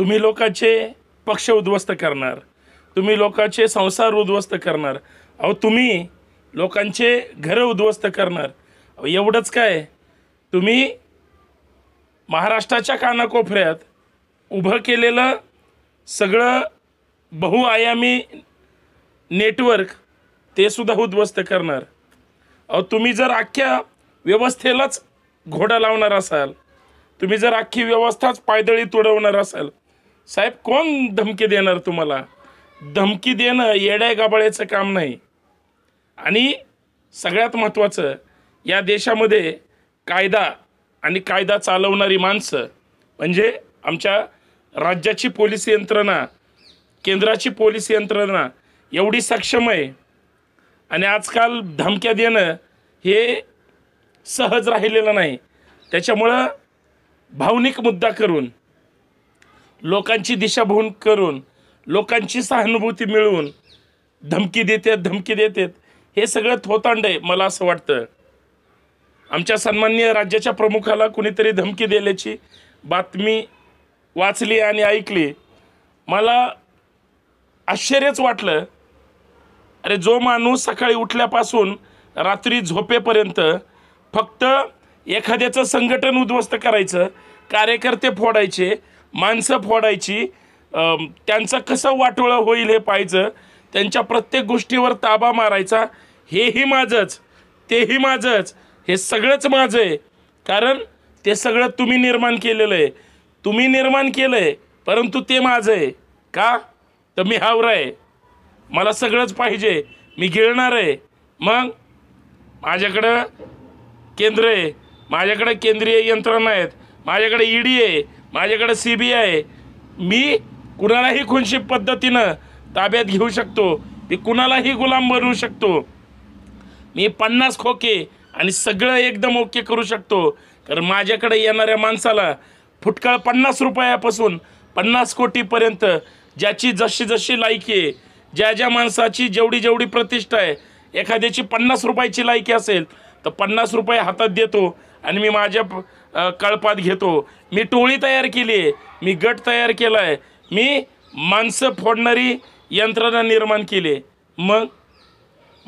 तुम्ही लोकांचे पक्ष उद्ध्वस्त करणार तुम्ही लोकांचे संसार उद्ध्वस्त करणार अहो तुम्ही लोकांचे घरं उद्ध्वस्त करणार एवढंच काय तुम्ही महाराष्ट्राच्या कानाकोपऱ्यात उभं केलेलं सगळं बहुआयामी नेटवर्क ते सुद्धा उद्ध्वस्त करणार अहो तुम्ही जर अख्ख्या व्यवस्थेलाच घोडा लावणार असाल तुम्ही जर अख्खी व्यवस्थाच पायदळी तुडवणार असाल साहेब कोण धमकी देणार तुम्हाला धमकी देणं येड्या गाबाळ्याचं काम नाही आणि सगळ्यात महत्त्वाचं या देशामध्ये कायदा आणि कायदा चालवणारी माणसं म्हणजे आमच्या राज्याची पोलीस यंत्रणा केंद्राची पोलीस यंत्रणा एवढी सक्षम आहे आणि आजकाल धमक्या देणं हे सहज राहिलेलं नाही त्याच्यामुळं भावनिक मुद्दा करून लोकांची दिशाभूल करून लोकांची सहानुभूती मिळवून धमकी देतात धमकी देतात हे सगळं थोतांड आहे मला असं वाटतं आमच्या सन्मान्य राज्याच्या प्रमुखाला कुणीतरी धमकी दिल्याची बातमी वाचली आणि ऐकली मला आश्चर्यच वाटलं अरे जो माणूस सकाळी उठल्यापासून रात्री झोपेपर्यंत फक्त एखाद्याचं संघटन उद्ध्वस्त करायचं कार्यकर्ते फोडायचे माणसं फोडायची त्यांचं कसं वाटोळं होईल हे पाहिजे त्यांच्या प्रत्येक गोष्टीवर ताबा मारायचा हेही माझंच तेही माझंच हे सगळंच माझं आहे कारण ते सगळं तुम्ही निर्माण केलेलं आहे तुम्ही निर्माण केलं आहे परंतु ते माझं आहे का तर मी हावरा आहे मला सगळंच पाहिजे मी गिळणार आहे मग माझ्याकडं केंद्र आहे माझ्याकडे केंद्रीय यंत्रणा आहेत माझ्याकडे ईडी e आहे माझ्याकडे सी बी आय मी कुणालाही खुनशी पद्धतीनं ताब्यात घेऊ शकतो मी कुणालाही गुलाम बनवू शकतो मी पन्नास खोके आणि सगळं एकदम ओके करू शकतो कारण माझ्याकडे येणाऱ्या माणसाला फुटकळ पन्नास रुपयापासून पन्नास कोटीपर्यंत ज्याची जशी जशी लायकी आहे ज्या ज्या माणसाची जेवढी जेवढी प्रतिष्ठा आहे एखाद्याची पन्नास रुपयाची लायकी असेल तर पन्नास रुपये हातात देतो आणि मी माझ्या कळपात घेतो मी टोळी तयार केली आहे मी गट तयार केला आहे मी माणसं फोडणारी यंत्रणा निर्माण केली मग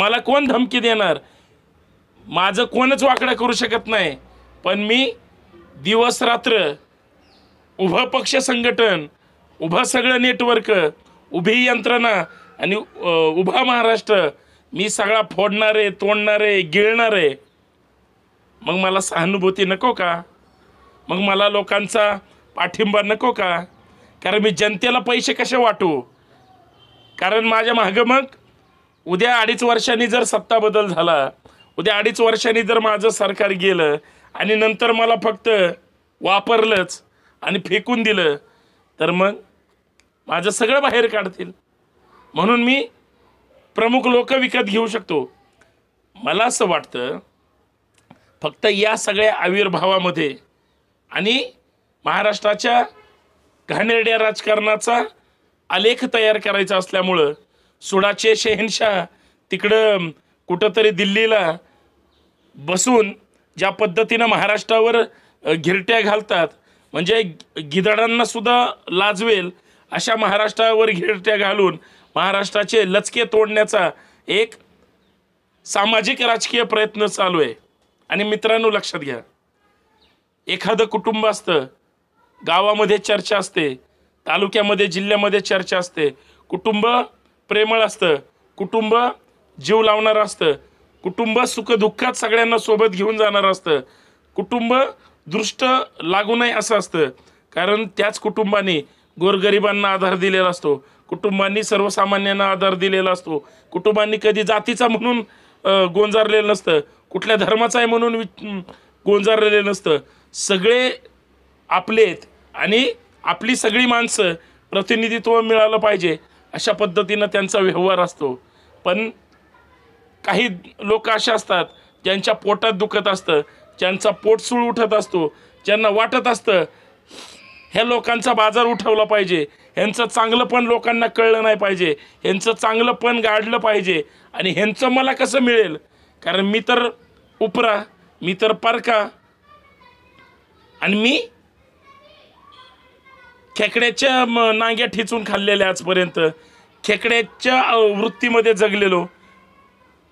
मला कोण धमकी देणार माझं कोणच वाकडं करू शकत नाही पण मी दिवसरात्र, रात्र उभं पक्ष संघटन उभं सगळं नेटवर्क उभी यंत्रणा आणि उभा महाराष्ट्र मी सगळा फोडणार आहे तोडणार आहे गिळणार आहे मग मला सहानुभूती नको का मग मला लोकांचा पाठिंबा नको का कारण मी जनतेला पैसे कसे वाटू कारण माझ्या मागं मग उद्या अडीच वर्षांनी जर सत्ता बदल झाला उद्या अडीच वर्षांनी जर माझं सरकार गेलं आणि नंतर मला फक्त वापरलंच आणि फेकून दिलं तर मग माझं सगळं बाहेर काढतील म्हणून मी प्रमुख लोक विकत घेऊ शकतो मला असं वाटतं फक्त या सगळ्या आविर्भावामध्ये आणि महाराष्ट्राच्या घाणेरड्या राजकारणाचा आलेख तयार करायचा असल्यामुळं सुडाचे शहेनशाह तिकडं कुठंतरी दिल्लीला बसून ज्या पद्धतीनं महाराष्ट्रावर घिरट्या घालतात म्हणजे गिधडांनासुद्धा लाजवेल अशा महाराष्ट्रावर घिरट्या घालून महाराष्ट्राचे लचके तोडण्याचा एक सामाजिक राजकीय प्रयत्न चालू आहे आणि मित्रांनो लक्षात घ्या एखादं कुटुंब असतं गावामध्ये चर्चा असते तालुक्यामध्ये जिल्ह्यामध्ये चर्चा असते कुटुंब प्रेमळ असतं कुटुंब जीव लावणारं असतं कुटुंब सुखदुःखात सगळ्यांना सोबत घेऊन जाणारं असतं कुटुंब दृष्ट लागू नये असं असतं कारण त्याच कुटुंबाने गोरगरिबांना आधार दिलेला असतो कुटुंबांनी सर्वसामान्यांना आधार दिलेला असतो कुटुंबांनी कधी जातीचा म्हणून गोंजारलेलं नसतं कुठल्या धर्माचा आहे म्हणून वि गोंजारलेलं नसतं सगळे आपलेत आणि आपली सगळी माणसं प्रतिनिधित्व मिळालं पाहिजे अशा पद्धतीनं त्यांचा व्यवहार असतो पण काही लोक असे असतात ज्यांच्या पोटात दुखत असतं ज्यांचा पोटसूळ उठत असतो ज्यांना वाटत असतं ह्या लोकांचा बाजार उठवला पाहिजे ह्यांचं चांगलं पण लोकांना कळलं नाही पाहिजे ह्यांचं चांगलं पण गाडलं पाहिजे आणि ह्यांचं मला कसं मिळेल कारण मी तर उपरा मी तर परका आणि मी खेकड्याच्या नांग्या ठेचून खाल्लेल्या आजपर्यंत खेकड्याच्या वृत्तीमध्ये जगलेलो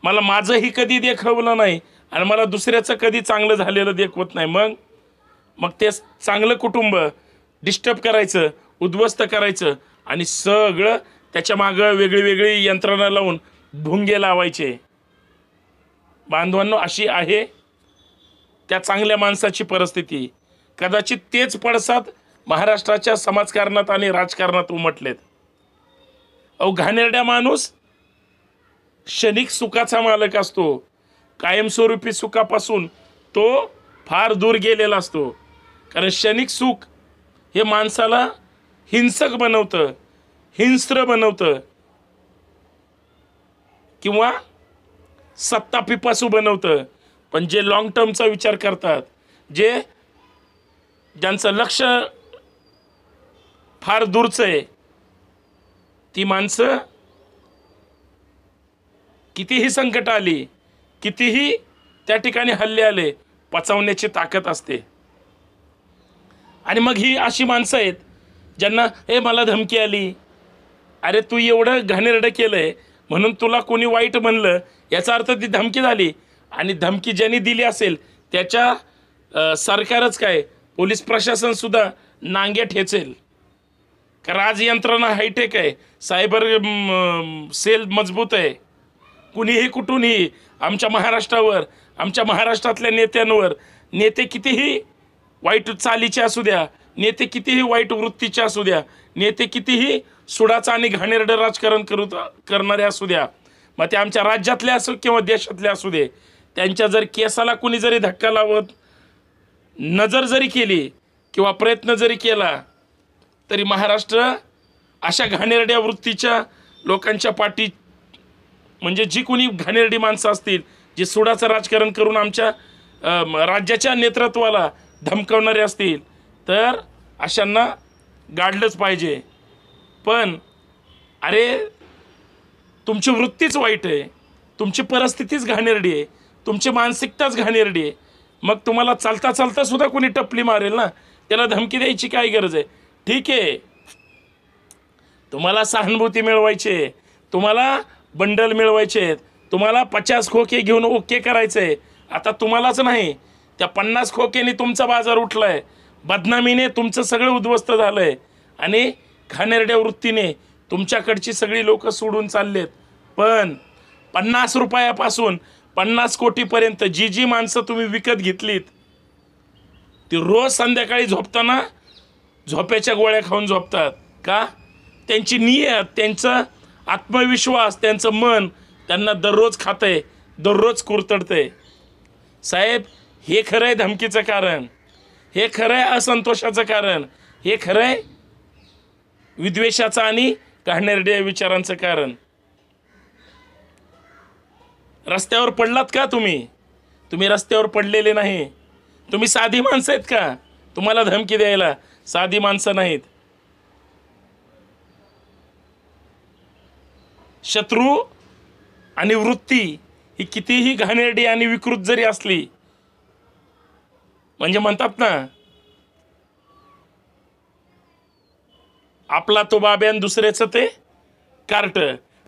मला माझंही कधी देखवलं नाही आणि मला दुसऱ्याचं कधी चांगलं झालेलं देखवत नाही मग मग ते चांगलं कुटुंब डिस्टर्ब करायचं उद्ध्वस्त करायचं आणि सगळं त्याच्या मागं वेगळी वेगळी यंत्रणा लावून भुंगे लावायचे बांधवांनो अशी आहे त्या चांगल्या माणसाची परिस्थिती कदाचित तेच पडसाद महाराष्ट्राच्या समाजकारणात आणि राजकारणात उमटलेत अहो घाणेरड्या माणूस क्षणिक सुखाचा मालक असतो कायमस्वरूपी सुखापासून तो फार दूर गेलेला असतो कारण क्षणिक सुख हे माणसाला हिंसक बनवतं हिंस्र बनवतं किंवा सत्ता पिपासू बनवतं पण जे लॉंग टर्मचा विचार करतात जे ज्यांचं लक्ष फार दूरचं आहे ती माणसं कितीही संकट आली कितीही त्या ठिकाणी हल्ले आले पचवण्याची ताकद असते आणि मग ही अशी माणसं आहेत ज्यांना हे मला धमकी आली अरे तू एवढं घाणेरडं केलं आहे म्हणून तुला कोणी वाईट म्हणलं याचा अर्थ ती धमकी झाली आणि धमकी ज्यांनी दिली असेल त्याच्या सरकारच काय पोलीस प्रशासनसुद्धा नांगे ठेचेल का राज यंत्रणा हायटेक आहे सायबर सेल मजबूत आहे कुणीही कुठूनही आमच्या महाराष्ट्रावर आमच्या महाराष्ट्रातल्या नेत्यांवर नेते कितीही वाईट चालीचे असू द्या नेते कितीही वाईट वृत्तीचे असू द्या नेते कितीही सुडाचा आणि घाणेरडं राजकारण करू करणारे असू द्या मग ते आमच्या राज्यातले असो किंवा देशातले असू दे त्यांच्या जर केसाला कुणी जरी धक्का लावत नजर जरी केली किंवा प्रयत्न जरी केला तरी महाराष्ट्र अशा घाणेरड्या वृत्तीच्या लोकांच्या पाठी म्हणजे जी कोणी घाणेरडी माणसं असतील जी सुडाचं राजकारण करून आमच्या राज्याच्या नेतृत्वाला धमकावणारे असतील तर अशांना गाडलंच पाहिजे पण अरे तुमची वृत्तीच वाईट आहे तुमची परिस्थितीच घाणेरडी आहे तुमची मानसिकताच घाणेरडी आहे मग तुम्हाला चालता चालता सुद्धा कोणी टपली मारेल ना त्याला धमकी द्यायची काय गरज आहे ठीक आहे तुम्हाला सहानुभूती मिळवायची तुम्हाला बंडल मिळवायचे आहेत तुम्हाला पचास खोके घेऊन ओके करायचे आहे आता तुम्हालाच नाही त्या पन्नास खोकेने तुमचा बाजार उठला बदनामीने तुमचं सगळं उद्ध्वस्त झालं आहे आणि घाणेरड्या वृत्तीने तुमच्याकडची सगळी लोकं सोडून चाललेत पण पन्नास रुपयापासून पन्नास कोटीपर्यंत जी जी माणसं तुम्ही विकत घेतलीत ती रोज संध्याकाळी झोपताना झोप्याच्या गोळ्या खाऊन झोपतात का त्यांची नियत त्यांचा आत्मविश्वास त्यांचं मन त्यांना दररोज खातं आहे दररोज कुरतडतं आहे साहेब हे खरं आहे धमकीचं कारण हे खरं आहे असंतोषाचं कारण हे खरं आहे विद्वेषाचं आणि काढणाऱ्या विचारांचं कारण रस्त्यावर पडलात का तुम्ही तुम्ही रस्त्यावर पडलेले नाही तुम्ही साधी माणसं आहेत का तुम्हाला धमकी द्यायला साधी माणसं नाहीत शत्रू आणि वृत्ती ही कितीही घाणेरडी आणि विकृत जरी असली म्हणजे म्हणतात ना आपला तो बाब्या आणि दुसऱ्याचं ते कार्ट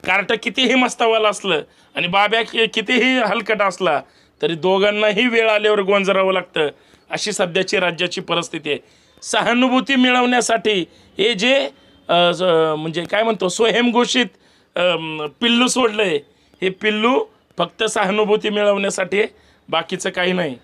कार्ट कितीही मस्तावाला असलं आणि बाब्या कितीही हलकट असला तरी दोघांनाही वेळ आल्यावर गोंजरावं लागतं अशी सध्याची राज्याची परिस्थिती आहे सहानुभूती मिळवण्यासाठी हे जे म्हणजे काय म्हणतो स्वयंघोषित पिल्लू सोडलंय हे पिल्लू फक्त सहानुभूती मिळवण्यासाठी बाकीचं काही नाही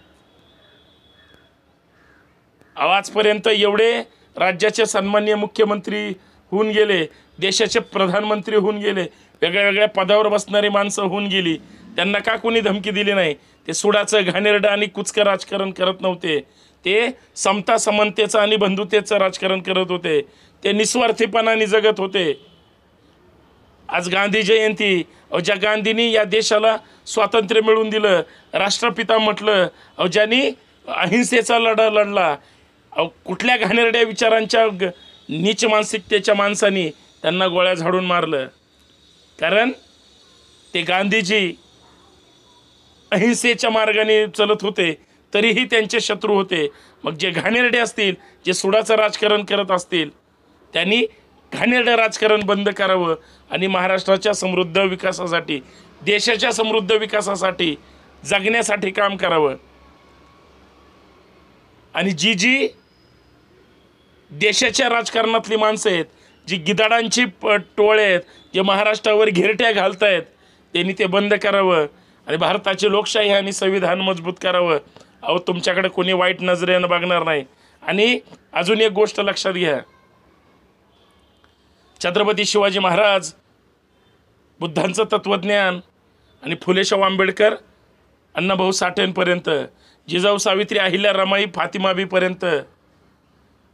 आजपर्यंत एवढे राज्याचे सन्मान्य मुख्यमंत्री होऊन गेले देशाचे प्रधानमंत्री होऊन गेले वेगळ्या वेगळ्या पदावर बसणारी माणसं होऊन गेली त्यांना का कोणी धमकी दिली नाही ते सुडाचं घाणेरडं आणि कुचकं राजकारण करत नव्हते ते समता समानतेचं आणि बंधुतेचं राजकारण करत होते ते निस्वार्थीपणाने जगत होते आज गांधी जयंती ज्या गांधींनी या देशाला स्वातंत्र्य मिळवून दिलं राष्ट्रपिता म्हटलं ज्यांनी अहिंसेचा लढा लढला अहो कुठल्या घाणेरड्या विचारांच्या ग नीच मानसिकतेच्या माणसाने त्यांना गोळ्या झाडून मारलं कारण ते गांधीजी अहिंसेच्या मार्गाने चलत होते तरीही त्यांचे शत्रू होते मग जे घाणेरडे असतील जे सुडाचं राजकारण करत असतील त्यांनी घाणेरडं राजकारण बंद करावं आणि महाराष्ट्राच्या समृद्ध विकासासाठी देशाच्या समृद्ध विकासासाठी जगण्यासाठी काम करावं आणि जी जी देशाच्या राजकारणातली माणसं आहेत जी गिदाडांची प टोळे आहेत जे महाराष्ट्रावर घेरट्या घालत आहेत त्यांनी ते बंद करावं आणि भारताची लोकशाही आणि संविधान मजबूत करावं अहो तुमच्याकडे कोणी वाईट नजरेनं बघणार नाही आणि अजून एक गोष्ट लक्षात घ्या छत्रपती शिवाजी महाराज बुद्धांचं तत्त्वज्ञान आणि फुलेशाव आंबेडकर अण्णाभाऊ साठेंपर्यंत जिजाऊ सावित्री अहिल्या रमाई फातिमाबीपर्यंत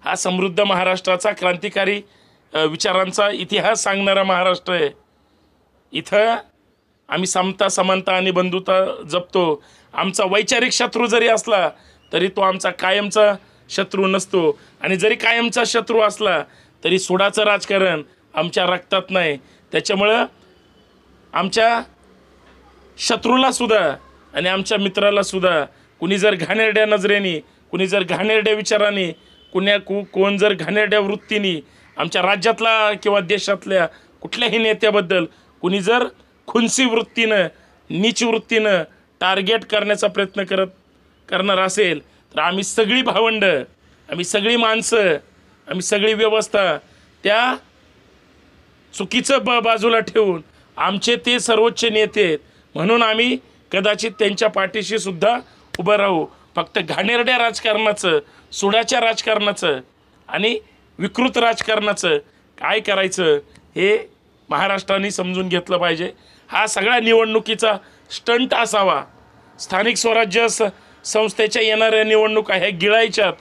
हा समृद्ध महाराष्ट्राचा क्रांतिकारी विचारांचा इतिहास सांगणारा महाराष्ट्र आहे इथं आम्ही समता समानता आणि बंधुता जपतो आमचा वैचारिक शत्रू जरी असला तरी तो आमचा कायमचा शत्रू नसतो आणि जरी कायमचा शत्रू असला तरी सुडाचं राजकारण आमच्या रक्तात नाही त्याच्यामुळं आमच्या शत्रूलासुद्धा आणि आमच्या मित्रालासुद्धा कुणी जर घाणेरड्या नजरेने कुणी जर घाणेरड्या विचाराने कुण्या कु कोण जर घाणेरड्या वृत्तीने आमच्या राज्यातला किंवा देशातल्या कुठल्याही नेत्याबद्दल कुणी जर खुनसी वृत्तीनं नीच वृत्तीनं टार्गेट करण्याचा प्रयत्न करत करणार असेल तर आम्ही सगळी भावंडं आम्ही सगळी माणसं आम्ही सगळी व्यवस्था त्या चुकीचं ब बाजूला ठेवून आमचे ते सर्वोच्च नेते म्हणून आम्ही कदाचित त्यांच्या पाठीशी सुद्धा उभं राहू फक्त घाणेरड्या राजकारणाचं सुडाच्या राजकारणाचं आणि विकृत राजकारणाचं काय करायचं हे महाराष्ट्राने समजून घेतलं पाहिजे हा सगळा निवडणुकीचा स्टंट असावा स्थानिक स्वराज्य स संस्थेच्या येणाऱ्या निवडणुका ह्या गिळायच्यात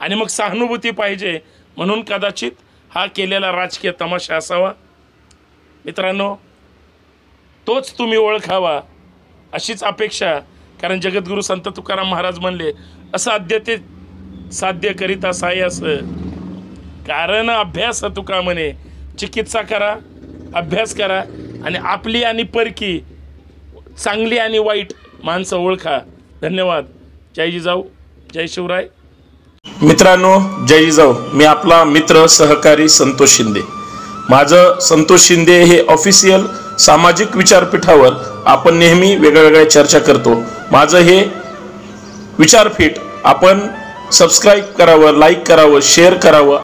आणि मग सहानुभूती पाहिजे म्हणून कदाचित हा केलेला राजकीय तमाशा असावा मित्रांनो तोच तुम्ही ओळखावा अशीच अपेक्षा कारण जगद्गुरु संत तुकाराम महाराज म्हणले असाध्य ते साध्य असाय असं कारण अभ्यास तुका म्हणे चिकित्सा करा अभ्यास करा आणि आपली आणि परकी चांगली आणि वाईट माणसं ओळखा धन्यवाद जय जिजाऊ जय शिवराय मित्रांनो जय जिजाऊ मी आपला मित्र सहकारी संतोष शिंदे माझं संतोष शिंदे हे ऑफिशियल सामाजिक विचारपीठावर आपण नेहमी वेगळ्या वेगळ्या चर्चा करतो माझं हे फिट आपण सबस्क्राईब करावं लाईक करावं शेअर करावं